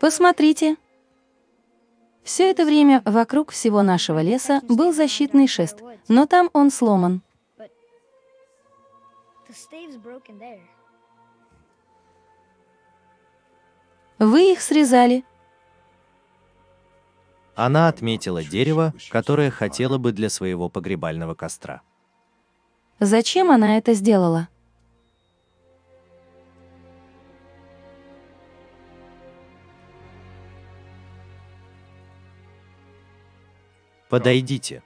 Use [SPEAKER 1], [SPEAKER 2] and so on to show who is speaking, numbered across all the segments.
[SPEAKER 1] Посмотрите!» Все это время вокруг всего нашего леса был защитный шест, но там он сломан. Вы их срезали. Она отметила дерево, которое хотела бы для своего погребального костра. Зачем она это сделала? Подойдите.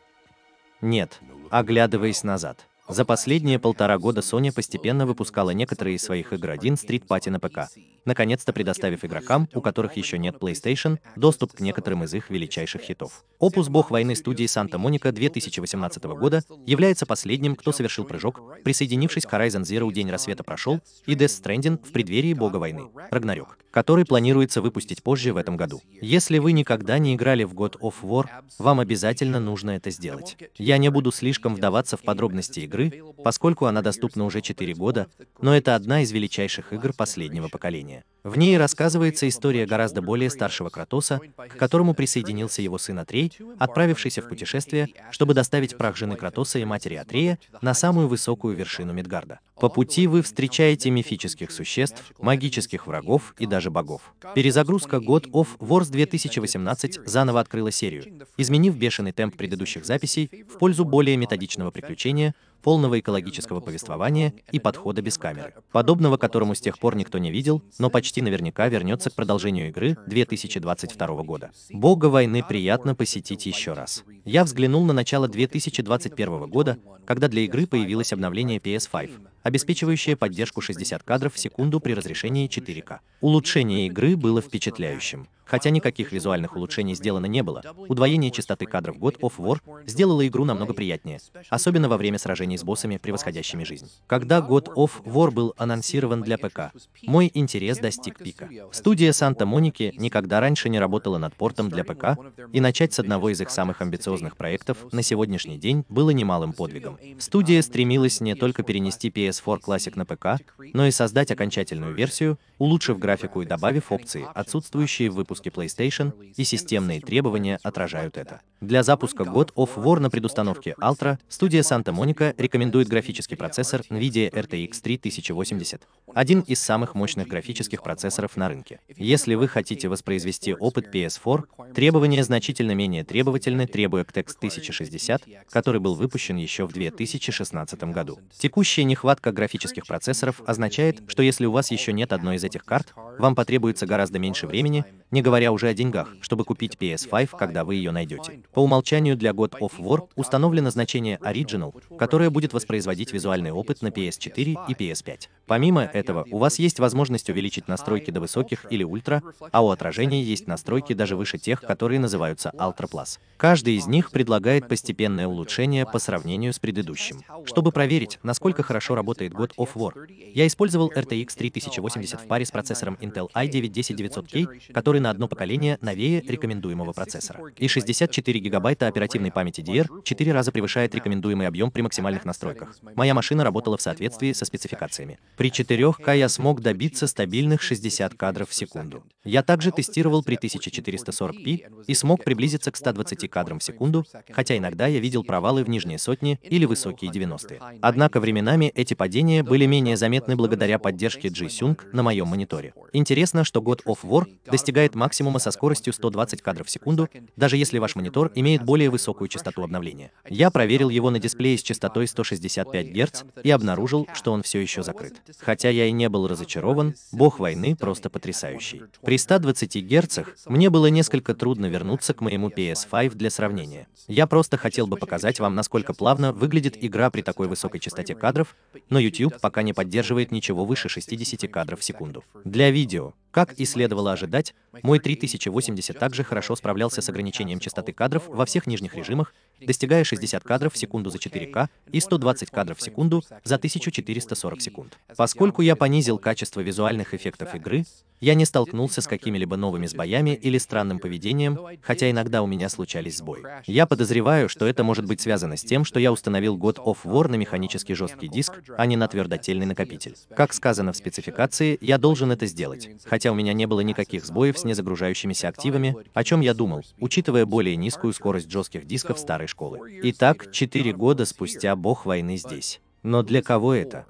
[SPEAKER 1] Нет, оглядываясь назад. За последние полтора года Sony постепенно выпускала некоторые из своих игр один Street Party на ПК, наконец-то предоставив игрокам, у которых еще нет PlayStation, доступ к некоторым из их величайших хитов. Опус «Бог войны» студии «Санта-Моника» 2018 года является последним, кто совершил прыжок, присоединившись к Horizon Zero «День рассвета прошел» и Death Stranding в преддверии «Бога войны» — Рагнарёк, который планируется выпустить позже в этом году. Если вы никогда не играли в God of War, вам обязательно нужно это сделать. Я не буду слишком вдаваться в подробности игры, игры, поскольку она доступна уже 4 года, но это одна из величайших игр последнего поколения. В ней рассказывается история гораздо более старшего Кратоса, к которому присоединился его сын Атрей, отправившийся в путешествие, чтобы доставить прах жены Кратоса и матери Атрея на самую высокую вершину Мидгарда. По пути вы встречаете мифических существ, магических врагов и даже богов. Перезагрузка God of Wars 2018 заново открыла серию, изменив бешеный темп предыдущих записей в пользу более методичного приключения, полного экологического повествования и подхода без камеры, подобного которому с тех пор никто не видел, но почти наверняка вернется к продолжению игры 2022 года. Бога войны приятно посетить еще раз. Я взглянул на начало 2021 года, когда для игры появилось обновление PS5, обеспечивающее поддержку 60 кадров в секунду при разрешении 4К. Улучшение игры было впечатляющим. Хотя никаких визуальных улучшений сделано не было, удвоение частоты кадров God of War сделало игру намного приятнее, особенно во время сражений с боссами, превосходящими жизнь. Когда God of War был анонсирован для ПК, мой интерес достиг пика. Студия Санта-Моники никогда раньше не работала над портом для ПК, и начать с одного из их самых амбициозных проектов на сегодняшний день было немалым подвигом. Студия стремилась не только перенести PS4 Classic на ПК, но и создать окончательную версию, улучшив графику и добавив опции, отсутствующие в выпуске выпуске PlayStation, и системные требования отражают это. Для запуска God of War на предустановке Ultra студия Santa Monica рекомендует графический процессор NVIDIA RTX 3080, один из самых мощных графических процессоров на рынке. Если вы хотите воспроизвести опыт PS4, требования значительно менее требовательны, требуя к TX 1060, который был выпущен еще в 2016 году. Текущая нехватка графических процессоров означает, что если у вас еще нет одной из этих карт, вам потребуется гораздо меньше времени, не говоря уже о деньгах, чтобы купить PS5, когда вы ее найдете. По умолчанию для God of War установлено значение Original, которое будет воспроизводить визуальный опыт на PS4 и PS5. Помимо этого, у вас есть возможность увеличить настройки до высоких или ультра, а у отражения есть настройки даже выше тех, которые называются Ultra Plus. Каждый из них предлагает постепенное улучшение по сравнению с предыдущим. Чтобы проверить, насколько хорошо работает Год of War, я использовал RTX 3080 в паре с процессором Intel i9-10900K, который на одно поколение новее рекомендуемого процессора. И 64 гигабайта оперативной памяти DDR 4 раза превышает рекомендуемый объем при максимальных настройках. Моя машина работала в соответствии со спецификациями. При 4К я смог добиться стабильных 60 кадров в секунду. Я также тестировал при 1440p и смог приблизиться к 120 кадрам в секунду, хотя иногда я видел провалы в нижние сотни или высокие 90-е. Однако временами эти падения были менее заметны благодаря поддержке G-Sync на моем мониторе. Интересно, что God of War достигает максимума со скоростью 120 кадров в секунду, даже если ваш монитор имеет более высокую частоту обновления. Я проверил его на дисплее с частотой 165 Гц и обнаружил, что он все еще закрыт. Хотя я и не был разочарован, бог войны просто потрясающий. При 120 Гц мне было несколько трудно вернуться к моему PS5 для сравнения. Я просто хотел бы показать вам, насколько плавно выглядит игра при такой высокой частоте кадров, но YouTube пока не поддерживает ничего выше 60 кадров в секунду. Для видео, как и следовало ожидать, мой 3080 также хорошо справлялся с ограничением частоты кадров во всех нижних режимах, достигая 60 кадров в секунду за 4К и 120 кадров в секунду за 1440 секунд. Поскольку я понизил качество визуальных эффектов игры, я не столкнулся с какими-либо новыми сбоями или странным поведением, хотя иногда у меня случались сбои. Я подозреваю, что это может быть связано с тем, что я установил God of War на механический жесткий диск, а не на твердотельный накопитель. Как сказано в спецификации, я должен это сделать, хотя у меня не было никаких сбоев с незагружающимися активами, о чем я думал, учитывая более низкую скорость жестких дисков старой школы. Итак, 4 года спустя бог войны здесь. Но для кого это?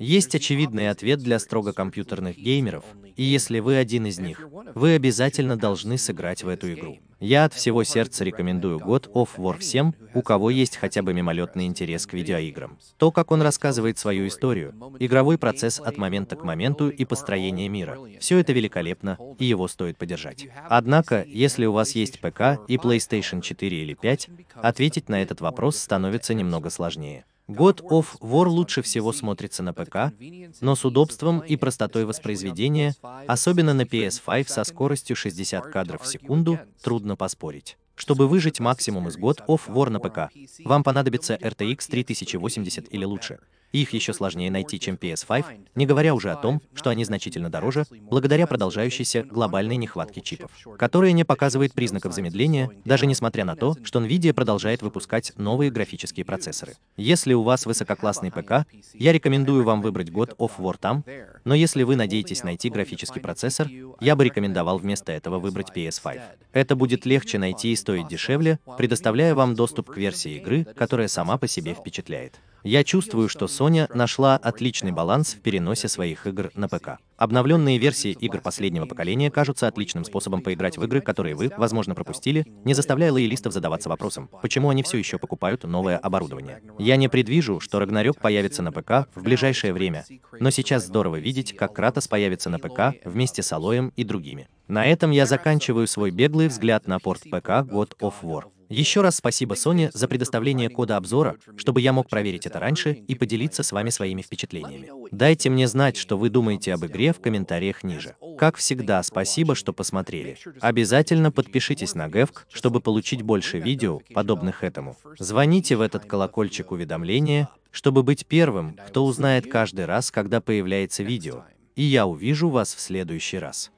[SPEAKER 1] Есть очевидный ответ для строго компьютерных геймеров, и если вы один из них, вы обязательно должны сыграть в эту игру. Я от всего сердца рекомендую God of War всем, у кого есть хотя бы мимолетный интерес к видеоиграм. То, как он рассказывает свою историю, игровой процесс от момента к моменту и построение мира. Все это великолепно, и его стоит поддержать. Однако, если у вас есть ПК и PlayStation 4 или 5, ответить на этот вопрос становится немного сложнее. God of War лучше всего смотрится на ПК, но с удобством и простотой воспроизведения, особенно на PS5 со скоростью 60 кадров в секунду, трудно поспорить. Чтобы выжить максимум из God of War на ПК, вам понадобится RTX 3080 или лучше их еще сложнее найти, чем PS5, не говоря уже о том, что они значительно дороже, благодаря продолжающейся глобальной нехватке чипов, которая не показывает признаков замедления, даже несмотря на то, что Nvidia продолжает выпускать новые графические процессоры. Если у вас высококлассный ПК, я рекомендую вам выбрать год of War там, но если вы надеетесь найти графический процессор, я бы рекомендовал вместо этого выбрать PS5. Это будет легче найти и стоит дешевле, предоставляя вам доступ к версии игры, которая сама по себе впечатляет. Я чувствую, что Sony нашла отличный баланс в переносе своих игр на ПК. Обновленные версии игр последнего поколения кажутся отличным способом поиграть в игры, которые вы, возможно, пропустили, не заставляя лоялистов задаваться вопросом, почему они все еще покупают новое оборудование. Я не предвижу, что Рагнарёк появится на ПК в ближайшее время, но сейчас здорово видеть, как Кратос появится на ПК вместе с Алоем и другими. На этом я заканчиваю свой беглый взгляд на порт ПК God of War. Еще раз спасибо Sony за предоставление кода обзора, чтобы я мог проверить это раньше и поделиться с вами своими впечатлениями. Дайте мне знать, что вы думаете об игре в комментариях ниже. Как всегда, спасибо, что посмотрели. Обязательно подпишитесь на GEFK, чтобы получить больше видео, подобных этому. Звоните в этот колокольчик уведомления, чтобы быть первым, кто узнает каждый раз, когда появляется видео. И я увижу вас в следующий раз.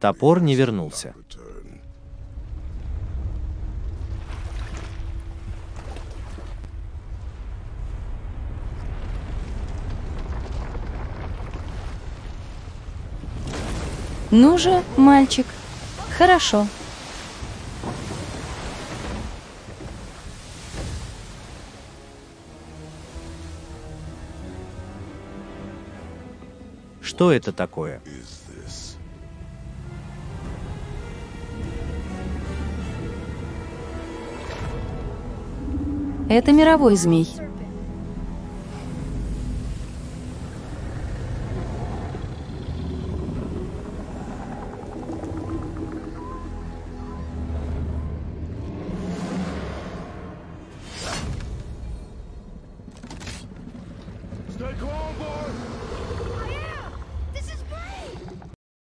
[SPEAKER 1] Топор не вернулся. Ну же, мальчик, хорошо. Что это такое? Это мировой змей.